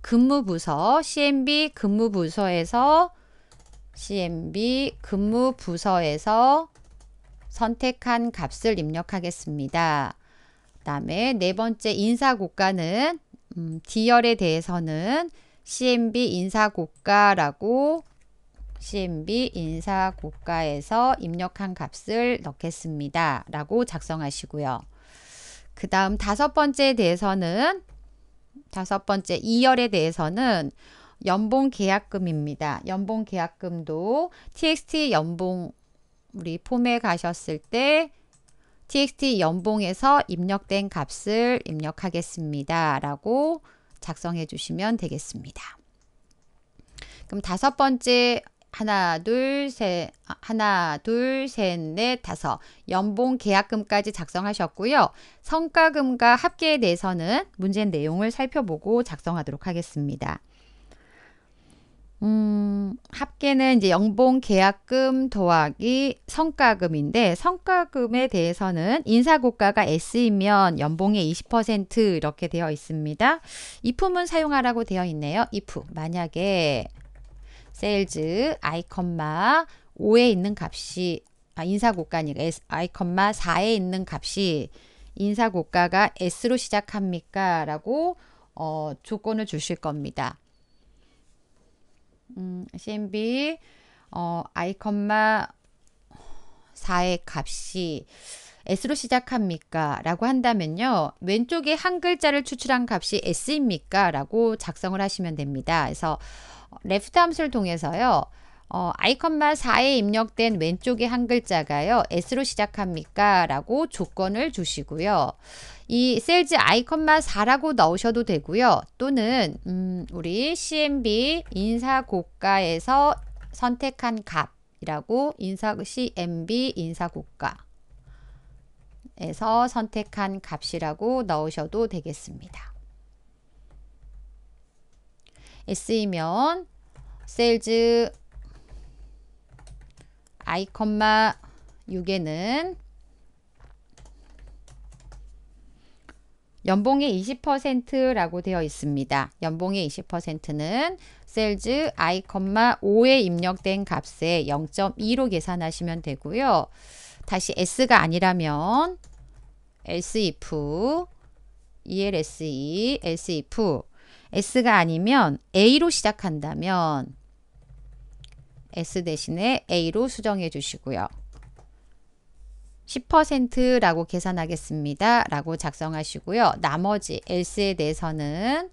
근무부서 cmb 근무부서에서 cmb 근무부서에서 선택한 값을 입력하겠습니다. 그 다음에 네 번째 인사고가는 음, 디열에 대해서는 CMB 인사고가라고 CMB 인사고가에서 입력한 값을 넣겠습니다. 라고 작성하시고요. 그 다음 다섯 번째에 대해서는 다섯 번째 2열에 대해서는 연봉 계약금입니다. 연봉 계약금도 TXT 연봉 우리 폼에 가셨을 때 TXT 연봉에서 입력된 값을 입력하겠습니다. 라고 작성해 주시면 되겠습니다. 그럼 다섯 번째 하나, 둘, 셋, 아, 하나, 둘, 셋, 넷, 다섯. 연봉 계약금까지 작성하셨고요. 성과금과 합계에 대해서는 문제 내용을 살펴보고 작성하도록 하겠습니다. 음, 합계는 이제 연봉 계약금 더하기 성과금인데 성과금에 대해서는 인사고가가 S이면 연봉의 20% 이렇게 되어 있습니다. 이품은 사용하라고 되어 있네요. if 만약에 세일즈 아이컴마 5에 있는 값이 아, 인사고가니까 S, 아이컴마 4에 있는 값이 인사고가가 S로 시작합니까? 라고 어, 조건을 주실 겁니다. 음, CMB 어, 아 4의 값이 S로 시작합니까? 라고 한다면요. 왼쪽에 한 글자를 추출한 값이 S입니까? 라고 작성을 하시면 됩니다. 그래서 left 함수를 통해서요. 어, 아 4에 입력된 왼쪽의 한 글자가요. S로 시작합니까? 라고 조건을 주시고요. 이 셀즈 아 4라고 넣으셔도 되고요. 또는 음, 우리 CMB 인사고가에서 선택한 값이라고 인사 CMB 인사고가에서 선택한 값이라고 넣으셔도 되겠습니다. s 이면 sales i, 6에는 연봉의 20%라고 되어 있습니다. 연봉의 20%는 셀즈 i, 5에 입력된 값에 0.2로 계산하시면 되고요. 다시 s가 아니라면 else if e e, else if S가 아니면 A로 시작한다면 S 대신에 A로 수정해 주시고요. 10%라고 계산하겠습니다. 라고 작성하시고요. 나머지 S에 대해서는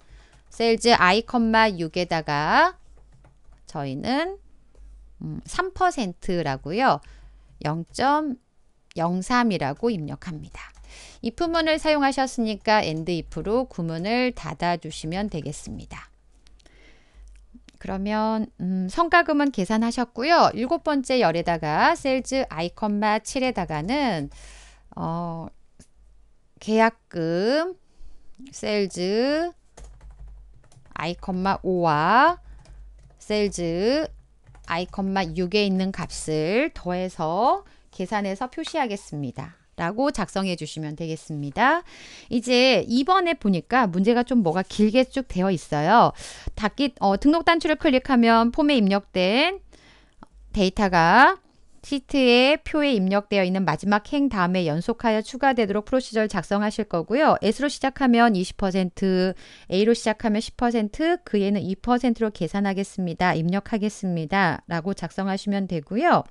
셀즈 i, 6에다가 저희는 3%라고요. 음, 0.03이라고 입력합니다. if문을 사용하셨으니까 and if로 구문을 닫아주시면 되겠습니다. 그러면 음, 성과금은 계산하셨고요. 일곱 번째 열에다가 셀즈 아이컨마 7에다가는 어, 계약금 셀즈 아이컨마 5와 셀즈 아이컨마 6에 있는 값을 더해서 계산해서 표시하겠습니다. 라고 작성해 주시면 되겠습니다. 이제 2번에 보니까 문제가 좀 뭐가 길게 쭉 되어 있어요. 닫기, 어, 등록 단추를 클릭하면 폼에 입력된 데이터가 시트에 표에 입력되어 있는 마지막 행 다음에 연속하여 추가되도록 프로시저를 작성하실 거고요. S로 시작하면 20%, A로 시작하면 10%, 그 얘는 2%로 계산하겠습니다. 입력하겠습니다. 라고 작성하시면 되고요.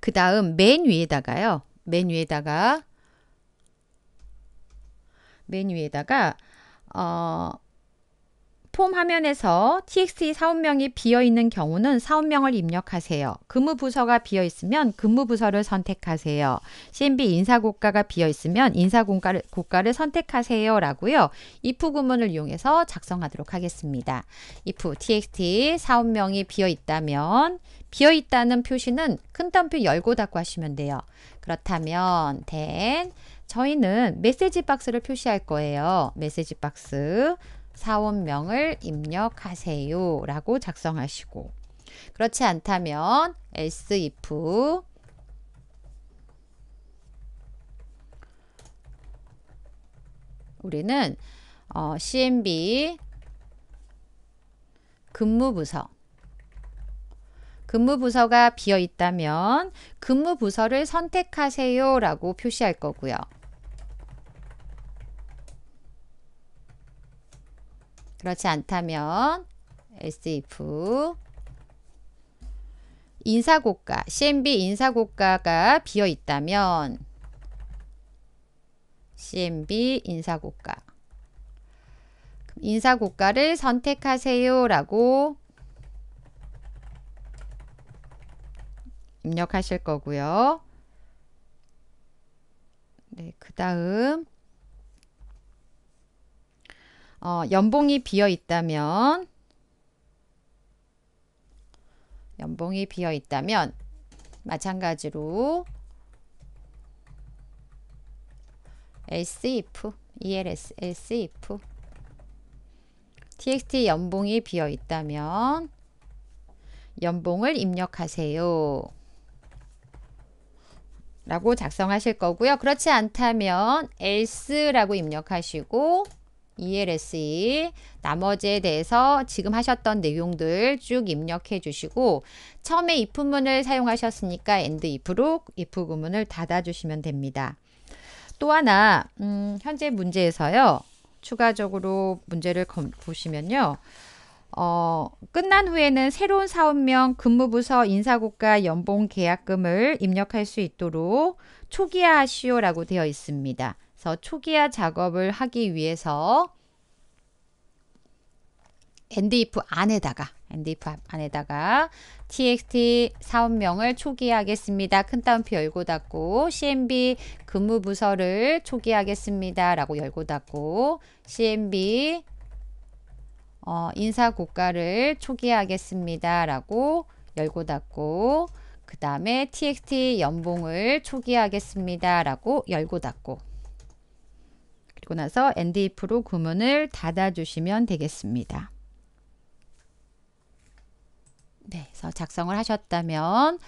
그 다음 맨 위에다가요. 맨위에다가맨위에다가 어, 폼 화면에서 txt 사원명이 비어 있는 경우는 사원명을 입력하세요. 근무 부서가 비어 있으면 근무 부서를 선택하세요. CMB 인사고가가 비어 있으면 인사고가를 고가를 선택하세요. 라고요. if 구문을 이용해서 작성하도록 하겠습니다. if txt 사원명이 비어 있다면 비어 있다는 표시는 큰따표 열고 닫고 하시면 돼요. 그렇다면 then 저희는 메시지 박스를 표시할 거예요. 메시지 박스 사원명을 입력하세요 라고 작성하시고 그렇지 않다면 else if 우리는 어, CMB 근무부서 근무 부서가 비어 있다면 근무 부서를 선택하세요 라고 표시할 거고요. 그렇지 않다면 SF 인사고가, CMB 인사고가가 비어 있다면 CMB 인사고가 인사고가를 선택하세요 라고 입력하실 거고요. 네, 그 다음 어, 연봉이 비어 있다면 연봉이 비어 있다면 마찬가지로 elsif, els, elsif txt 연봉이 비어 있다면 연봉을 입력하세요. 라고 작성하실 거고요. 그렇지 않다면 else라고 입력하시고 ELSE 나머지에 대해서 지금 하셨던 내용들 쭉 입력해 주시고 처음에 if 문을 사용하셨으니까 and if로 if 구문을 닫아 주시면 됩니다. 또 하나 음, 현재 문제에서요. 추가적으로 문제를 보시면요. 어, 끝난 후에는 새로운 사업명, 근무부서, 인사국가 연봉 계약금을 입력할 수 있도록 초기화하시오라고 되어 있습니다. 그래서 초기화 작업을 하기 위해서 엔드이프 안에다가 엔드이프 안에다가 txt 사업명을 초기화하겠습니다. 큰 따옴표 열고 닫고 cmb 근무 부서를 초기화하겠습니다. 라고 열고 닫고 cmb 어, 인사고가를 초기화하겠습니다. 라고 열고 닫고 그 다음에 txt 연봉을 초기화하겠습니다. 라고 열고 닫고 그리고 나서 n d i f 로 구문을 닫아주시면 되겠습니다. 네, 그래서 작성을 하셨다면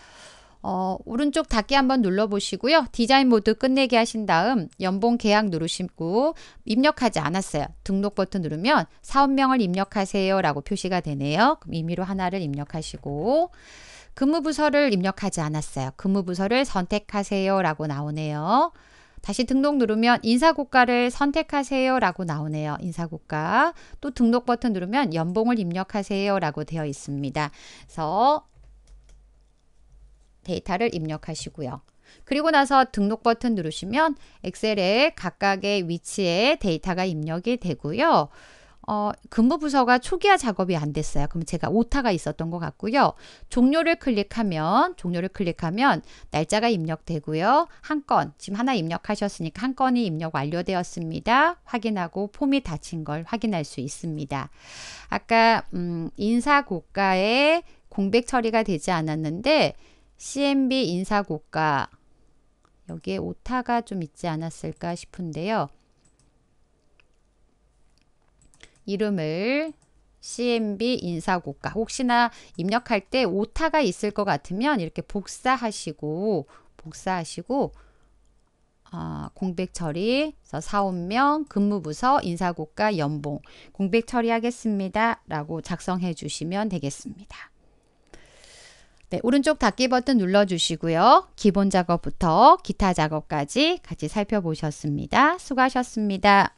어, 오른쪽 닫기 한번 눌러보시고요. 디자인 모드 끝내기 하신 다음 연봉 계약 누르시고 입력하지 않았어요. 등록 버튼 누르면 사업명을 입력하세요 라고 표시가 되네요. 그럼 임의로 하나를 입력하시고 근무부서를 입력하지 않았어요. 근무부서를 선택하세요 라고 나오네요. 다시 등록 누르면 인사국가를 선택하세요 라고 나오네요. 인사국가또 등록 버튼 누르면 연봉을 입력하세요 라고 되어 있습니다. 그래서 데이터를 입력하시고요. 그리고 나서 등록 버튼 누르시면 엑셀에 각각의 위치에 데이터가 입력이 되고요. 어, 근무 부서가 초기화 작업이 안 됐어요. 그럼 제가 오타가 있었던 것 같고요. 종료를 클릭하면 종료를 클릭하면 날짜가 입력되고요. 한 건, 지금 하나 입력하셨으니까 한 건이 입력 완료되었습니다. 확인하고 폼이 닫힌 걸 확인할 수 있습니다. 아까 음, 인사 고가에 공백 처리가 되지 않았는데 CMB 인사고가 여기에 오타가 좀 있지 않았을까 싶은데요. 이름을 CMB 인사고가 혹시나 입력할 때 오타가 있을 것 같으면 이렇게 복사하시고 복사하시고 아, 공백 처리, 사원명, 근무 부서, 인사고가, 연봉, 공백 처리하겠습니다. 라고 작성해 주시면 되겠습니다. 네, 오른쪽 닫기 버튼 눌러주시고요. 기본 작업부터 기타 작업까지 같이 살펴보셨습니다. 수고하셨습니다.